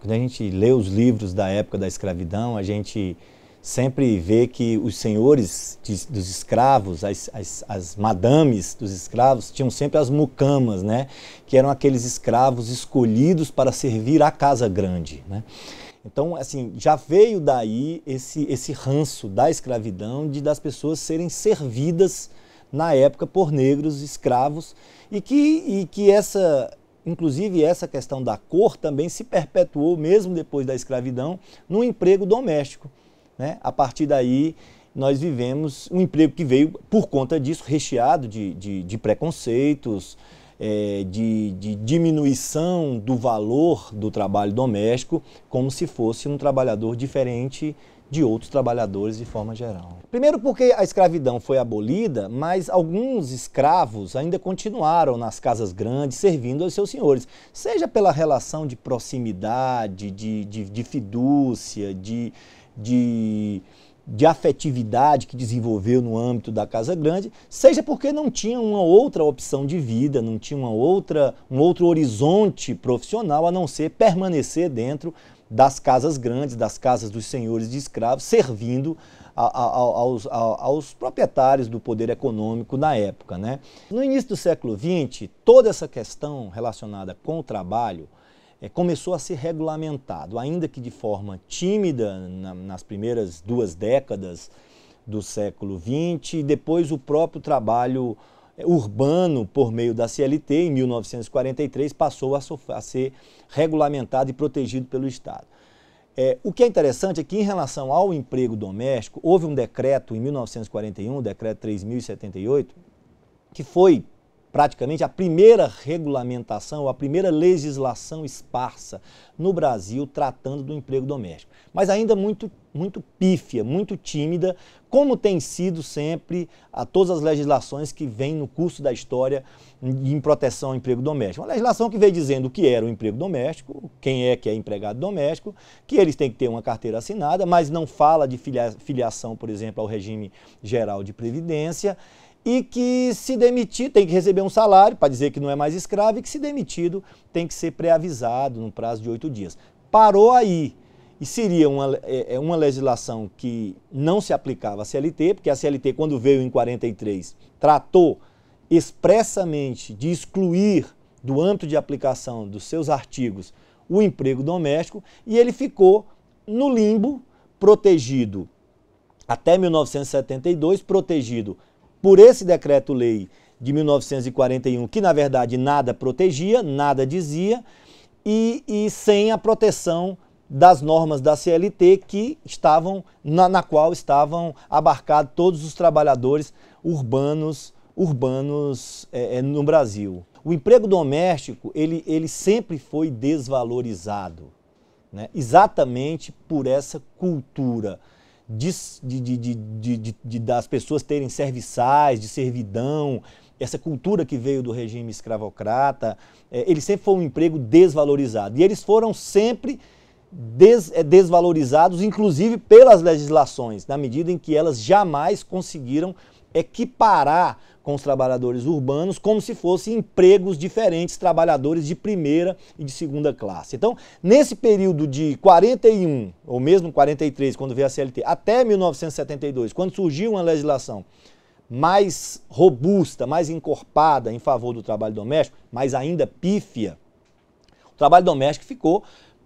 Quando a gente lê os livros da época da escravidão, a gente sempre vê que os senhores de, dos escravos, as, as, as, madames dos escravos, tinham sempre as mucamas, né? que eram aqueles escravos escolhidos para servir à casa grande. Né? Então, assim, já veio daí esse, esse ranço da escravidão de das pessoas serem servidas na época por negros escravos e que, e que essa, inclusive essa questão da cor também se perpetuou mesmo depois da escravidão no emprego doméstico. Né? A partir daí nós vivemos um emprego que veio por conta disso recheado de, de, de preconceitos, é, de, de diminuição do valor do trabalho doméstico como se fosse um trabalhador diferente de outros trabalhadores de forma geral. Primeiro, porque a escravidão foi abolida, mas alguns escravos ainda continuaram nas casas grandes servindo aos seus senhores, seja pela relação de proximidade, de, de, de fidúcia, de, de, de afetividade que desenvolveu no âmbito da casa grande, seja porque não tinha uma outra opção de vida, não tinha uma outra, um outro horizonte profissional a não ser permanecer dentro das casas grandes, das casas dos senhores de escravos, servindo a, a, aos, a, aos, proprietários do poder econômico na época. Né? No início do século XX, toda essa questão relacionada com o trabalho é, começou a ser regulamentado, ainda que de forma tímida na, nas primeiras duas décadas do século XX, e depois o próprio trabalho urbano, por meio da CLT, em 1943, passou a, a ser regulamentado e protegido pelo Estado. É, o que é interessante é que, em relação ao emprego doméstico, houve um decreto em 1941, o decreto 3078, que foi praticamente a primeira regulamentação, a primeira legislação esparsa no Brasil tratando do emprego doméstico. Mas ainda muito, muito pífia, muito tímida, como tem sido sempre a todas as legislações que vêm no curso da história em proteção ao emprego doméstico. Uma legislação que veio dizendo o que era o emprego doméstico, quem é que é empregado doméstico, que eles têm que ter uma carteira assinada, mas não fala de filiação, por exemplo, ao regime geral de previdência e que se demitir tem que receber um salário para dizer que não é mais escravo e que se demitido tem que ser pré-avisado no prazo de oito dias. Parou aí. E seria uma, é, é uma legislação que não se aplicava à CLT, porque a CLT, quando veio em 43, tratou expressamente de excluir do âmbito de aplicação dos seus artigos o emprego doméstico e ele ficou no limbo, protegido até 1972, protegido por esse decreto-lei de 1941, que na verdade nada protegia, nada dizia, e, e sem a proteção das normas da CLT que estavam na, na qual estavam abarcados todos os trabalhadores urbanos urbanos é, é, no Brasil. O emprego doméstico ele, ele sempre foi desvalorizado, né? exatamente por essa cultura de, de, de, de, das pessoas terem serviçais, de servidão, essa cultura que veio do regime escravocrata, é, ele sempre foi um emprego desvalorizado. E eles foram sempre des, é, desvalorizados, inclusive pelas legislações, na medida em que elas jamais conseguiram equiparar com os trabalhadores urbanos como se fossem empregos diferentes, trabalhadores de primeira e de segunda classe. Então, nesse período de 41, ou mesmo 43, quando veio a CLT, até 1972, quando surgiu uma legislação mais robusta, mais encorpada em favor do trabalho doméstico, mas ainda pífia, o trabalho doméstico ficou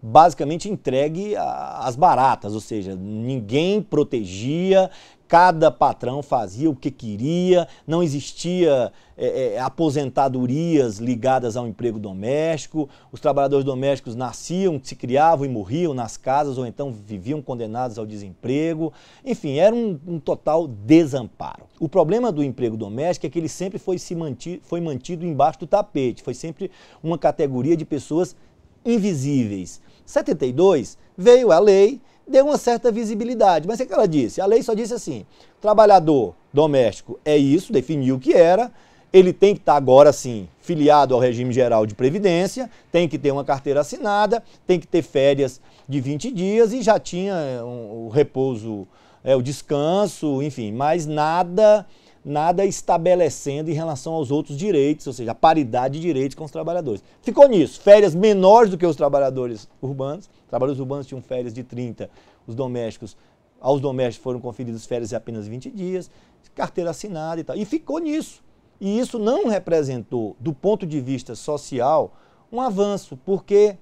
basicamente entregue às baratas, ou seja, ninguém protegia, cada patrão fazia o que queria, não existia é, é, aposentadorias ligadas ao emprego doméstico, os trabalhadores domésticos nasciam, se criavam e morriam nas casas ou então viviam condenados ao desemprego. Enfim, era um, um total desamparo. O problema do emprego doméstico é que ele sempre foi, se mantido, foi mantido embaixo do tapete, foi sempre uma categoria de pessoas invisíveis. 72 veio a lei deu uma certa visibilidade. Mas o é que ela disse? A lei só disse assim: trabalhador doméstico é isso, definiu o que era, ele tem que estar agora sim filiado ao regime geral de previdência, tem que ter uma carteira assinada, tem que ter férias de 20 dias e já tinha eh, o repouso, é, o descanso, enfim, mas nada nada estabelecendo em relação aos outros direitos, ou seja, a paridade de direitos com os trabalhadores. Ficou nisso, férias menores do que os trabalhadores urbanos. Os trabalhadores urbanos tinham férias de 30, os domésticos, aos domésticos foram conferidos férias de apenas 20 dias, carteira assinada e tal. E ficou nisso. E isso não representou, do ponto de vista social, um avanço, porque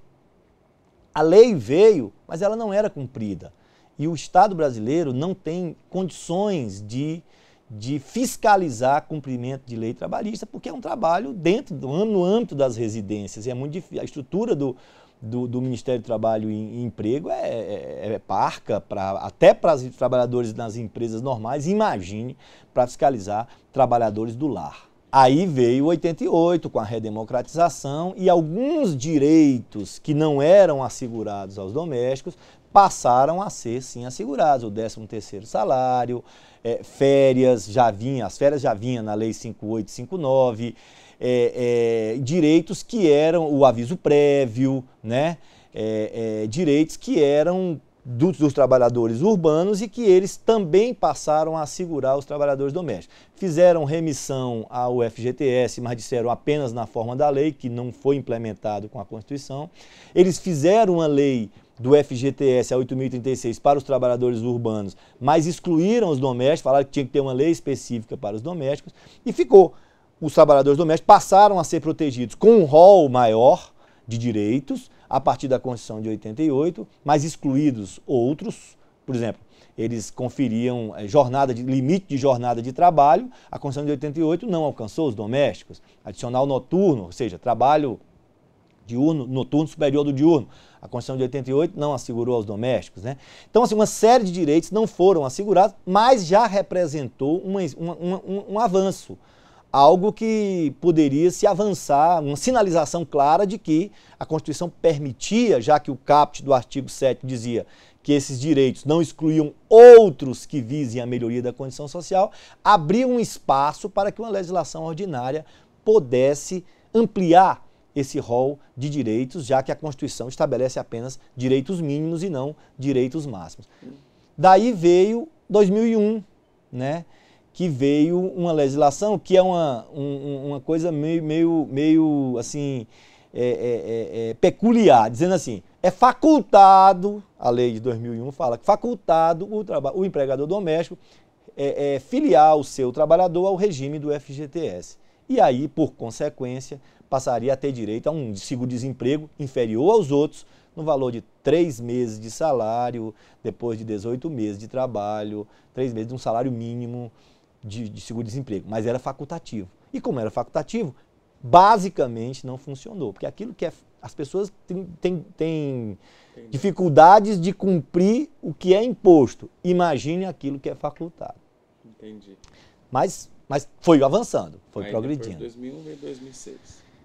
a lei veio, mas ela não era cumprida. E o Estado brasileiro não tem condições de de fiscalizar cumprimento de lei trabalhista, porque é um trabalho dentro do, no âmbito das residências. E é muito difícil. A estrutura do, do, do, Ministério do Trabalho e Emprego é, é, é, é parca, pra, até para os trabalhadores nas empresas normais, imagine para fiscalizar trabalhadores do lar. Aí veio 88 com a redemocratização e alguns direitos que não eram assegurados aos domésticos passaram a ser sim assegurados, o 13 terceiro salário, é, férias já vinha, as férias já vinha na lei 5859, é, é, direitos que eram o aviso prévio, né? É, é, direitos que eram dos, dos, trabalhadores urbanos e que eles também passaram a assegurar os trabalhadores domésticos. Fizeram remissão ao FGTS, mas disseram apenas na forma da lei, que não foi implementado com a Constituição. Eles fizeram uma lei do FGTS a 8.036 para os trabalhadores urbanos, mas excluíram os domésticos, falaram que tinha que ter uma lei específica para os domésticos, e ficou. Os trabalhadores domésticos passaram a ser protegidos com um rol maior de direitos, a partir da Constituição de 88, mas excluídos outros, por exemplo, eles conferiam eh, jornada de, limite de jornada de trabalho, a Constituição de 88 não alcançou os domésticos. Adicional noturno, ou seja, trabalho diurno, noturno superior do diurno. A Constituição de 88 não assegurou aos domésticos. Né? Então, assim, uma série de direitos não foram assegurados, mas já representou uma, uma, um avanço algo que poderia se avançar, uma sinalização clara de que a Constituição permitia, já que o caput do artigo 7 dizia que esses direitos não excluíam outros que visem a melhoria da condição social, abrir um espaço para que uma legislação ordinária pudesse ampliar esse rol de direitos, já que a Constituição estabelece apenas direitos mínimos e não direitos máximos. Daí veio 2001, né? que veio uma legislação que é uma, um, uma coisa meio, meio, meio assim, é, é, é, é, peculiar, dizendo assim, é facultado, a lei de 2001 fala que facultado o, o empregador doméstico é, é, filiar o seu trabalhador ao regime do FGTS. E aí, por consequência, passaria a ter direito a um seguro-desemprego inferior aos outros, no valor de três meses de salário, depois de 18 meses de trabalho, três meses de um salário mínimo, de, de seguro-desemprego, mas era facultativo. E como era facultativo, basicamente não funcionou, porque aquilo que é, as pessoas têm, dificuldades de cumprir o que é imposto. Imagine aquilo que é facultado. Entendi. Mas, mas foi avançando, foi Aí progredindo. Depois 2001 veio 2006.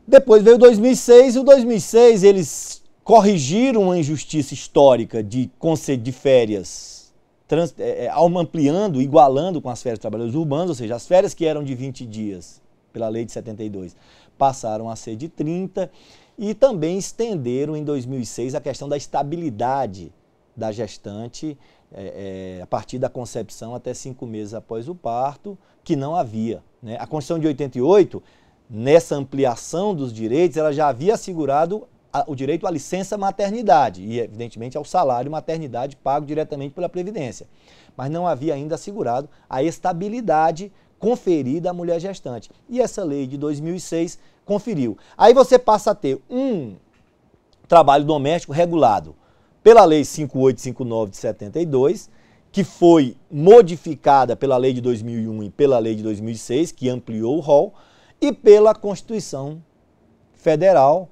Depois veio 2006 e o 2006 eles corrigiram uma injustiça histórica de conceder férias trans, é, é ampliando, igualando com as férias de trabalhadores urbanos, ou seja, as férias que eram de 20 dias pela lei de 72 passaram a ser de 30 e também estenderam em 2006 a questão da estabilidade da gestante é, é, a partir da concepção até cinco meses após o parto, que não havia. Né? A Constituição de 88, nessa ampliação dos direitos, ela já havia assegurado a, o direito à licença maternidade e, evidentemente, ao salário maternidade pago diretamente pela Previdência. Mas não havia ainda assegurado a estabilidade conferida à mulher gestante. E essa lei de 2006 conferiu. Aí você passa a ter um trabalho doméstico regulado pela Lei 5859 de 72, que foi modificada pela Lei de 2001 e pela Lei de 2006, que ampliou o rol, e pela Constituição Federal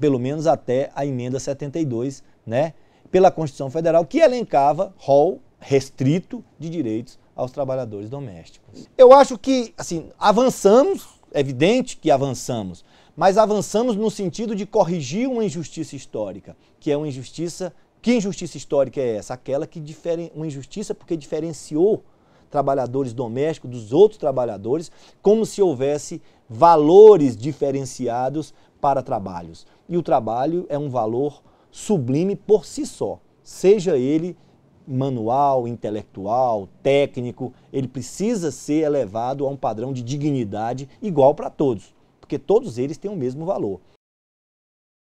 pelo menos até a emenda 72, né, pela Constituição Federal, que elencava rol restrito de direitos aos trabalhadores domésticos. Eu acho que, assim, avançamos, é evidente que avançamos, mas avançamos no sentido de corrigir uma injustiça histórica, que é uma injustiça, que injustiça histórica é essa? Aquela que difere, uma injustiça porque diferenciou trabalhadores domésticos dos outros trabalhadores, como se houvesse valores diferenciados para trabalhos. E o trabalho é um valor sublime por si só, seja ele manual, intelectual, técnico, ele precisa ser elevado a um padrão de dignidade igual para todos, porque todos eles têm o mesmo valor.